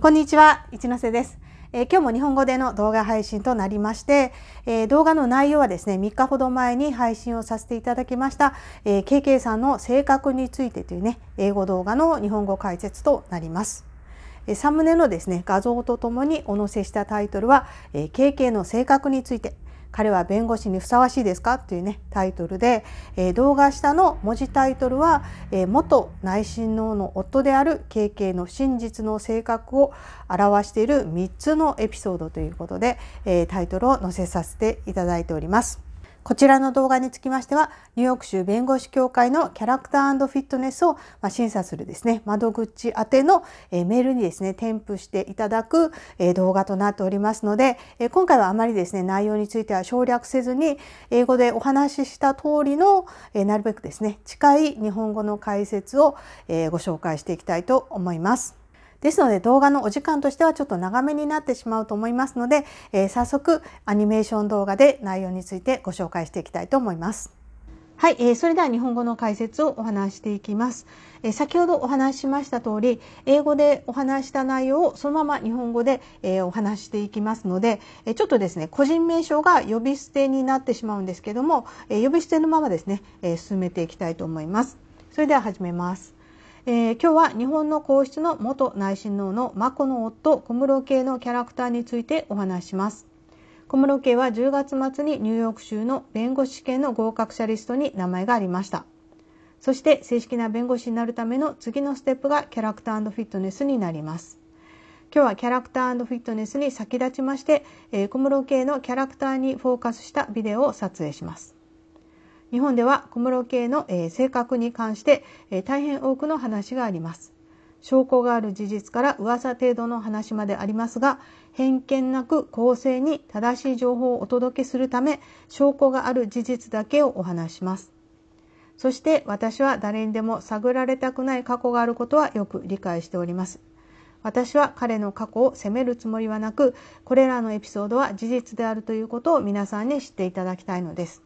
こんにちは一ノ瀬です、えー、今日も日本語での動画配信となりまして、えー、動画の内容はですね3日ほど前に配信をさせていただきました、えー、KK さんの性格についてというね英語動画の日本語解説となりますサムネのですね画像とともにお載せしたタイトルは、えー、KK の性格について彼は弁護士にふさわしいですかというねタイトルで、えー、動画下の文字タイトルは、えー、元内親王の夫である KK の真実の性格を表している3つのエピソードということで、えー、タイトルを載せさせていただいております。こちらの動画につきましては、ニューヨーク州弁護士協会のキャラクターフィットネスを審査するですね、窓口宛てのメールにですね、添付していただく動画となっておりますので、今回はあまりですね、内容については省略せずに、英語でお話しした通りの、なるべくですね、近い日本語の解説をご紹介していきたいと思います。ですので動画のお時間としてはちょっと長めになってしまうと思いますので、えー、早速アニメーション動画で内容についてご紹介していきたいと思います。はい、えー、それでは日本語の解説をお話していきます。えー、先ほどお話ししました通り、英語でお話した内容をそのまま日本語で、えー、お話していきますので、えー、ちょっとですね、個人名称が呼び捨てになってしまうんですけども、えー、呼び捨てのままですね、えー、進めていきたいと思います。それでは始めます。えー、今日は日本の皇室の元内親王の眞子の夫小室圭のキャラクターについてお話します小室圭は10月末にニューヨーク州の弁護士試験の合格者リストに名前がありましたそして正式な弁護士になるための次のステップがキャラクターフィットネスになります今日はキャラクターフィットネスに先立ちまして、えー、小室圭のキャラクターにフォーカスしたビデオを撮影します日本では小室系の、えー、性格に関して、えー、大変多くの話があります。証拠がある事実から噂程度の話までありますが、偏見なく公正に正しい情報をお届けするため、証拠がある事実だけをお話します。そして私は誰にでも探られたくない過去があることはよく理解しております。私は彼の過去を責めるつもりはなく、これらのエピソードは事実であるということを皆さんに知っていただきたいのです。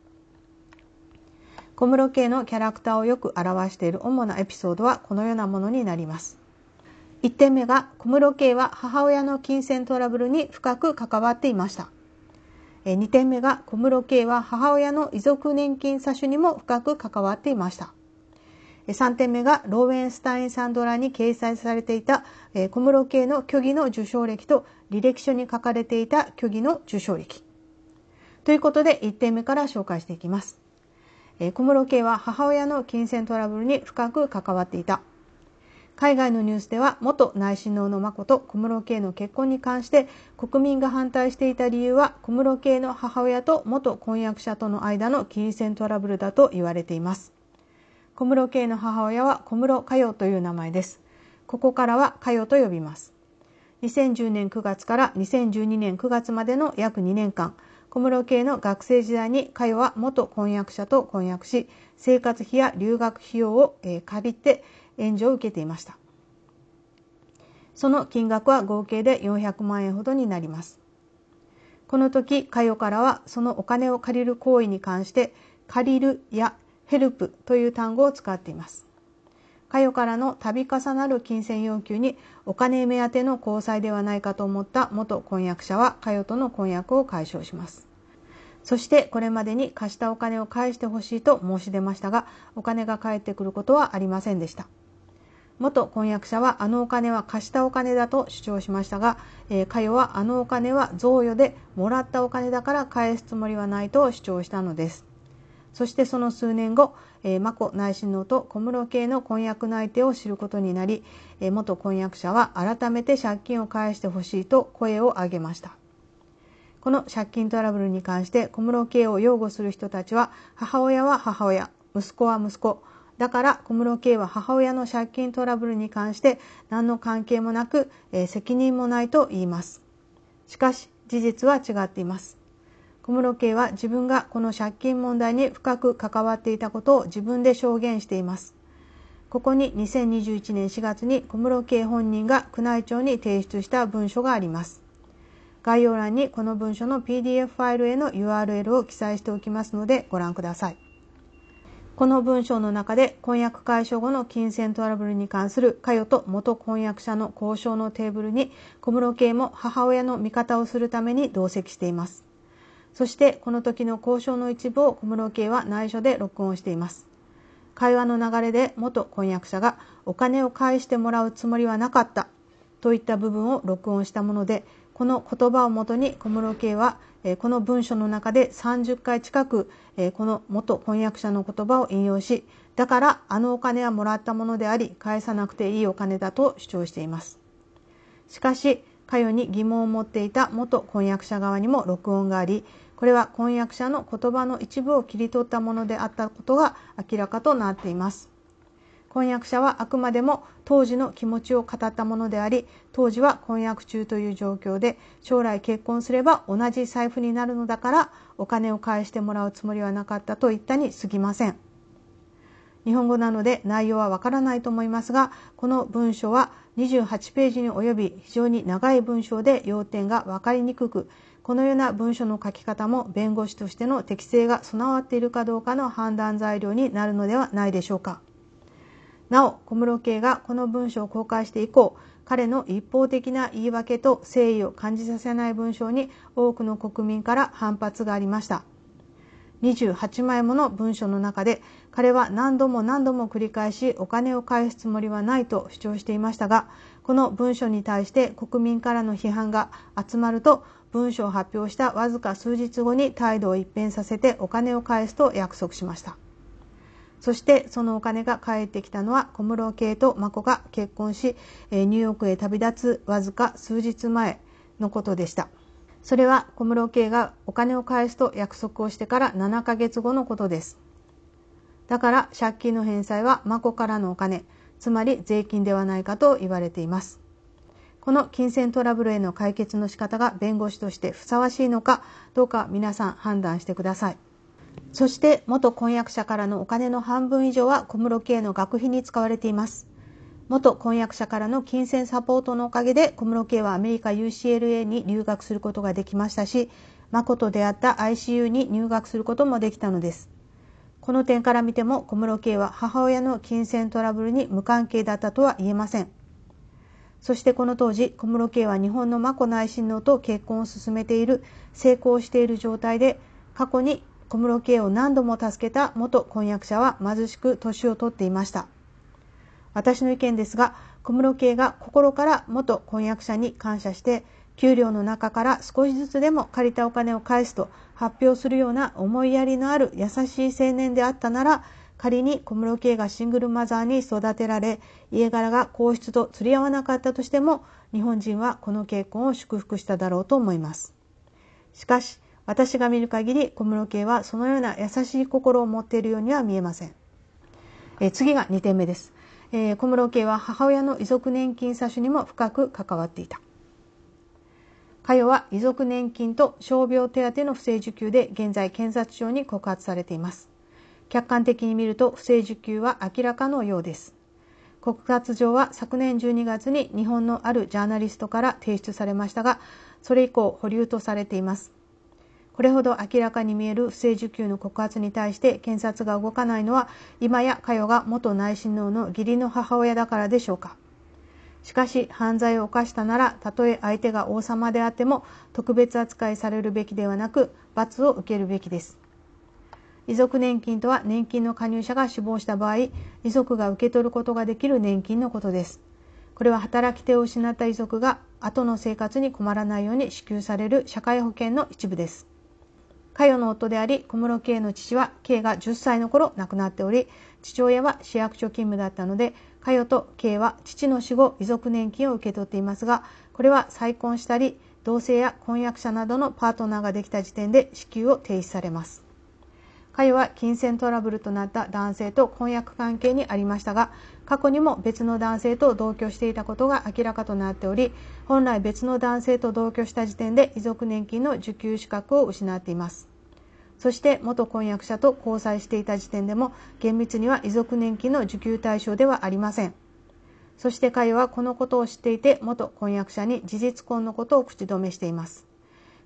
小室圭のキャラクターをよく表している主なエピソードはこのようなものになります。1点目が小室圭は母親の金銭トラブルに深く関わっていました2点目が小室圭は母親の遺族年金詐取にも深く関わっていました3点目がローウェンスタイン・サンドラに掲載されていた小室圭の虚偽の受賞歴と履歴書に書かれていた虚偽の受賞歴ということで1点目から紹介していきますえ小室圭は母親の金銭トラブルに深く関わっていた海外のニュースでは元内親王の真子と小室圭の結婚に関して国民が反対していた理由は小室圭の母親と元婚約者との間の金銭トラブルだと言われています小室圭の母親は小室佳代という名前ですここからは佳代と呼びます2010年9月から2012年9月までの約2年間小室圭の学生時代に会は元婚約者と婚約し生活費や留学費用を、えー、借りて援助を受けていましたその金額は合計で400万円ほどになりますこの時佳代からはそのお金を借りる行為に関して借りるやヘルプという単語を使っています佳代からの度重なる金銭要求にお金目当ての交際ではないかと思った元婚約者は佳代との婚約を解消します。そしてこれまでに貸したお金を返してほしいと申し出ましたが、お金が返ってくることはありませんでした。元婚約者はあのお金は貸したお金だと主張しましたが、えー、佳代はあのお金は贈与でもらったお金だから返すつもりはないと主張したのです。そしてその数年後、えー、眞子内親王と小室系の婚約内定を知ることになり、えー、元婚約者は改めて借金を返してほしいと声を上げましたこの借金トラブルに関して小室圭を擁護する人たちは母親は母親息子は息子だから小室圭は母親の借金トラブルに関して何の関係もなく、えー、責任もないと言いますしかし事実は違っています小室圭は自分がこの借金問題に深く関わっていたことを自分で証言していますここに2021年4月に小室圭本人が宮内庁に提出した文書があります概要欄にこの文書の PDF ファイルへの URL を記載しておきますのでご覧くださいこの文章の中で婚約解消後の金銭トラブルに関する佳代と元婚約者の交渉のテーブルに小室圭も母親の味方をするために同席していますそしてこの時の交渉の一部を小室圭は内緒で録音しています会話の流れで元婚約者がお金を返してもらうつもりはなかったといった部分を録音したものでこの言葉をもとに小室圭はこの文書の中で30回近くこの元婚約者の言葉を引用しだからあのお金はもらったものであり返さなくていいお金だと主張していますしかし佳代に疑問を持っていた元婚約者側にも録音がありこれは婚約者の言葉の一部を切り取ったものであったことが明らかとなっています婚約者はあくまでも当時の気持ちを語ったものであり当時は婚約中という状況で将来結婚すれば同じ財布になるのだからお金を返してもらうつもりはなかったと言ったに過ぎません日本語なので内容はわからないと思いますがこの文章は28ページに及び非常に長い文章で要点が分かりにくくこのような文書の書き方も弁護士としての適性が備わっているかどうかの判断材料になるのではないでしょうかなお小室圭がこの文書を公開して以降彼の一方的な言い訳と誠意を感じさせない文章に多くの国民から反発がありました28枚もの文書の中で彼は何度も何度も繰り返しお金を返すつもりはないと主張していましたがこの文書に対して国民からの批判が集まると文書を発表したわずか数日後に態度を一変させてお金を返すと約束しましたそしてそのお金が返ってきたのは小室圭と眞子が結婚しニューヨークへ旅立つわずか数日前のことでしたそれは小室圭がお金を返すと約束をしてから7ヶ月後のことですだから借金の返済は眞子からのお金つまり税金ではないかと言われていますこの金銭トラブルへの解決の仕方が弁護士としてふさわしいのかどうか皆さん判断してください。そして元婚約者からのお金の半分以上は小室家への学費に使われています。元婚約者からの金銭サポートのおかげで小室圭はアメリカ UCLA に留学することができましたし、子と出会った ICU に入学することもできたのです。この点から見ても小室圭は母親の金銭トラブルに無関係だったとは言えません。そしてこの当時、小室圭は日本の眞子内親王と結婚を進めている、成功している状態で、過去に小室圭を何度も助けた元婚約者は貧しく年を取っていました。私の意見ですが、小室圭が心から元婚約者に感謝して、給料の中から少しずつでも借りたお金を返すと発表するような思いやりのある優しい青年であったなら、仮に小室圭がシングルマザーに育てられ家柄が皇室と釣り合わなかったとしても日本人はこの結婚を祝福しただろうと思いますしかし私が見る限り小室圭はそのような優しい心を持っているようには見えませんえ次が2点目です、えー、小室圭は母親の遺族年金詐取にも深く関わっていた佳代は遺族年金と傷病手当の不正受給で現在検察庁に告発されています客観的に見ると不正受給は明らかのようです。告発状は昨年12月に日本のあるジャーナリストから提出されましたが、それ以降保留とされています。これほど明らかに見える不正受給の告発に対して検察が動かないのは、今や佳代が元内親王の義理の母親だからでしょうか。しかし、犯罪を犯したなら、たとえ相手が王様であっても、特別扱いされるべきではなく、罰を受けるべきです。遺族年金とは年金の加入者が死亡した場合遺族が受け取ることができる年金のことですこれは働き手を失った遺族が後の生活に困らないように支給される社会保険の一部です佳代の夫であり小室圭の父は圭が10歳の頃亡くなっており父親は市役所勤務だったので佳代と圭は父の死後遺族年金を受け取っていますがこれは再婚したり同性や婚約者などのパートナーができた時点で支給を停止されます会は金銭トラブルとなった男性と婚約関係にありましたが過去にも別の男性と同居していたことが明らかとなっており本来別の男性と同居した時点で遺族年金の受給資格を失っていますそして元婚約者と交際していた時点でも厳密には遺族年金の受給対象ではありませんそして会はこのことを知っていて元婚約者に事実婚のことを口止めしています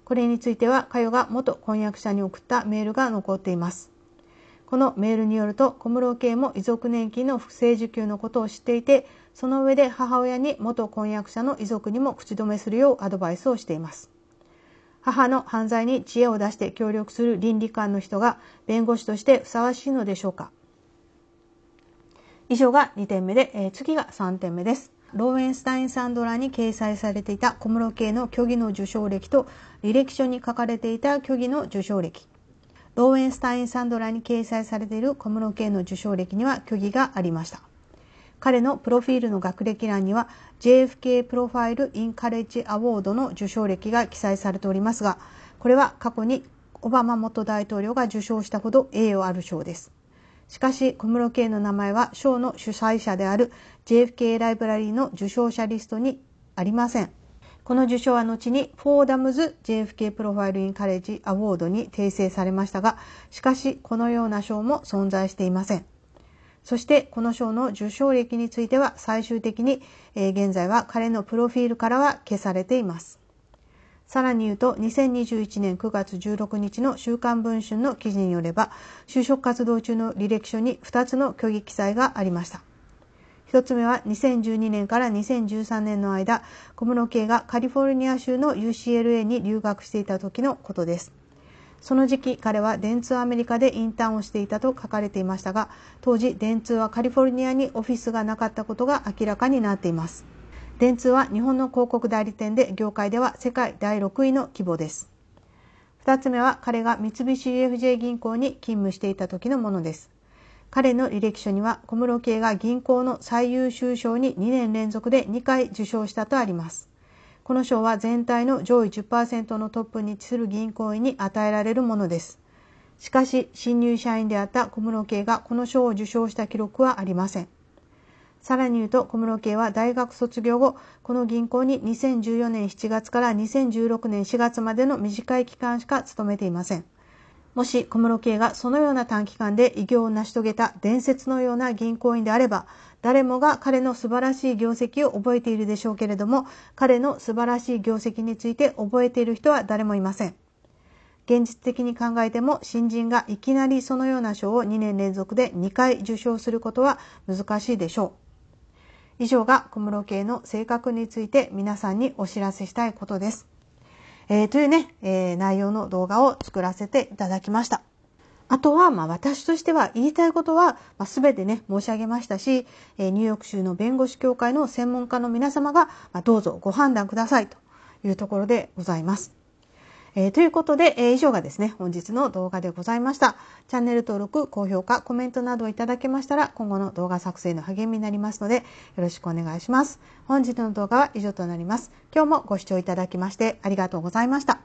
これについては、佳代が元婚約者に送ったメールが残っています。このメールによると、小室圭も遺族年金の不正受給のことを知っていて、その上で母親に元婚約者の遺族にも口止めするようアドバイスをしています。母の犯罪に知恵を出して協力する倫理観の人が弁護士としてふさわしいのでしょうか以上が2点目で、えー、次が3点目です。ローエンスタイン・サンドラに掲載されていた小室圭の虚偽の受賞歴と履歴書に書かれていた虚偽の受賞歴ローエンスタイン・サンドラに掲載されている小室圭の受賞歴には虚偽がありました彼のプロフィールの学歴欄には JFK プロファイル・イン・カレッジ・アォードの受賞歴が記載されておりますがこれは過去にオバマ元大統領が受賞したほど栄誉ある賞ですしかし小室圭の名前は賞の主催者である JFK ライブラリーの受賞者リストにありませんこの受賞は後にフォーダムズ JFK プロファイルインカレッジアワードに訂正されましたがしかしこのような賞も存在していませんそしてこの賞の受賞歴については最終的に、えー、現在は彼のプロフィールからは消されていますさらに言うと、2021年9月16日の週刊文春の記事によれば、就職活動中の履歴書に2つの虚偽記載がありました。1つ目は2012年から2013年の間、小室圭がカリフォルニア州の UCLA に留学していた時のことです。その時期、彼は電通アメリカでインターンをしていたと書かれていましたが、当時、電通はカリフォルニアにオフィスがなかったことが明らかになっています。電通は日本の広告代理店で業界では世界第6位の規模です。二つ目は彼が三菱 UFJ 銀行に勤務していた時のものです。彼の履歴書には小室圭が銀行の最優秀賞に2年連続で2回受賞したとあります。この賞は全体の上位10%のトップに位置する銀行員に与えられるものです。しかし、新入社員であった小室圭がこの賞を受賞した記録はありません。さらに言うと小室圭は大学卒業後、この銀行に2014年7月から2016年4月までの短い期間しか勤めていません。もし小室圭がそのような短期間で偉業を成し遂げた伝説のような銀行員であれば、誰もが彼の素晴らしい業績を覚えているでしょうけれども、彼の素晴らしい業績について覚えている人は誰もいません。現実的に考えても新人がいきなりそのような賞を2年連続で2回受賞することは難しいでしょう。以上が小室系の性格について皆さんにお知らせしたいことです。えー、というね、えー、内容の動画を作らせていただきました。あとは、まあ私としては言いたいことは、まあ、全てね、申し上げましたし、えー、ニューヨーク州の弁護士協会の専門家の皆様が、まあ、どうぞご判断くださいというところでございます。えー、ということで、えー、以上がですね、本日の動画でございました。チャンネル登録、高評価、コメントなどいただけましたら、今後の動画作成の励みになりますので、よろしくお願いします。本日の動画は以上となります。今日もご視聴いただきましてありがとうございました。